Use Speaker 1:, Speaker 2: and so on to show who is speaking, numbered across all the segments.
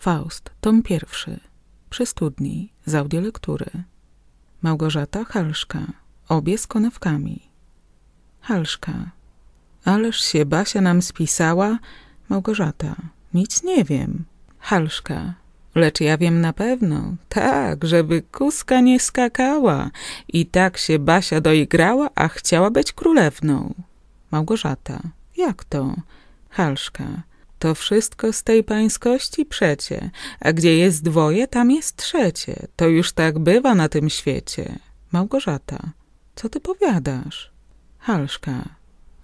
Speaker 1: Faust, tom pierwszy. Przy studni, z audiolektury. Małgorzata Halszka, obie z konewkami. Halszka. Ależ się Basia nam spisała. Małgorzata. Nic nie wiem. Halszka. Lecz ja wiem na pewno, tak, żeby kuska nie skakała. I tak się Basia doigrała, a chciała być królewną. Małgorzata. Jak to? Halszka. To wszystko z tej pańskości przecie, a gdzie jest dwoje, tam jest trzecie. To już tak bywa na tym świecie. Małgorzata, co ty powiadasz? Halszka,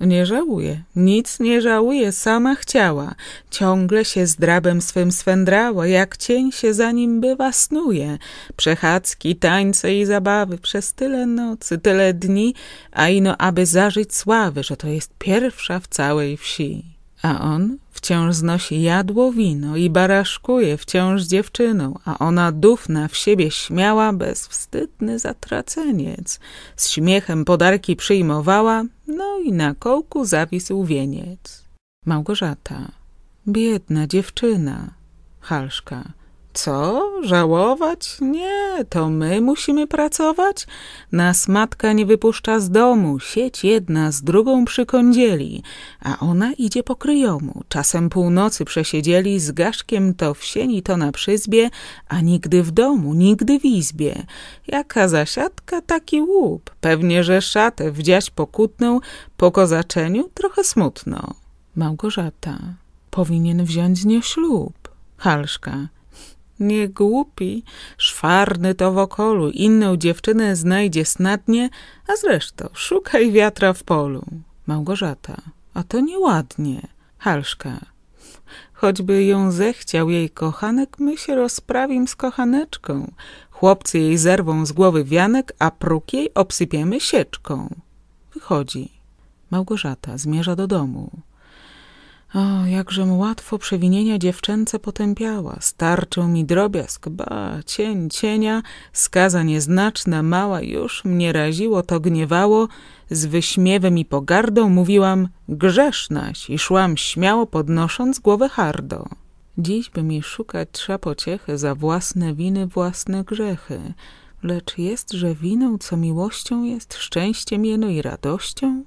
Speaker 1: nie żałuję, nic nie żałuję, sama chciała. Ciągle się z drabem swym swędrała, jak cień się za nim bywa snuje. Przechadzki, tańce i zabawy przez tyle nocy, tyle dni, a ino aby zażyć sławy, że to jest pierwsza w całej wsi a on wciąż znosi jadło, wino i baraszkuje wciąż dziewczyną, a ona dufna w siebie śmiała, bezwstydny zatraceniec. Z śmiechem podarki przyjmowała, no i na kołku zawisł wieniec. Małgorzata. Biedna dziewczyna. Halszka. Co? Żałować? Nie, to my musimy pracować? Nas matka nie wypuszcza z domu, sieć jedna z drugą przy kądzieli, a ona idzie po kryjomu. Czasem północy przesiedzieli z gaszkiem to w sieni, to na przyzbie, a nigdy w domu, nigdy w izbie. Jaka zasiadka, taki łup. Pewnie, że szatę wdziać pokutną, po kozaczeniu trochę smutno. Małgorzata, powinien wziąć z ślub. Halszka nie głupi, szwarny to okolu, inną dziewczynę znajdzie snadnie, a zresztą szukaj wiatra w polu. Małgorzata, a to nieładnie. Halszka, choćby ją zechciał jej kochanek, my się rozprawim z kochaneczką. Chłopcy jej zerwą z głowy wianek, a próg jej obsypiemy sieczką. Wychodzi. Małgorzata zmierza do domu. O, jakżem łatwo przewinienia dziewczęce potępiała. Starczył mi drobiazg, ba, cień cienia, skaza nieznaczna, mała, już mnie raziło, to gniewało. Z wyśmiewem i pogardą mówiłam grzesznaś i szłam śmiało podnosząc głowę hardo. Dziś by mi szukać trza pociechy za własne winy, własne grzechy. Lecz jest, że winą, co miłością jest, szczęściem jeno i radością?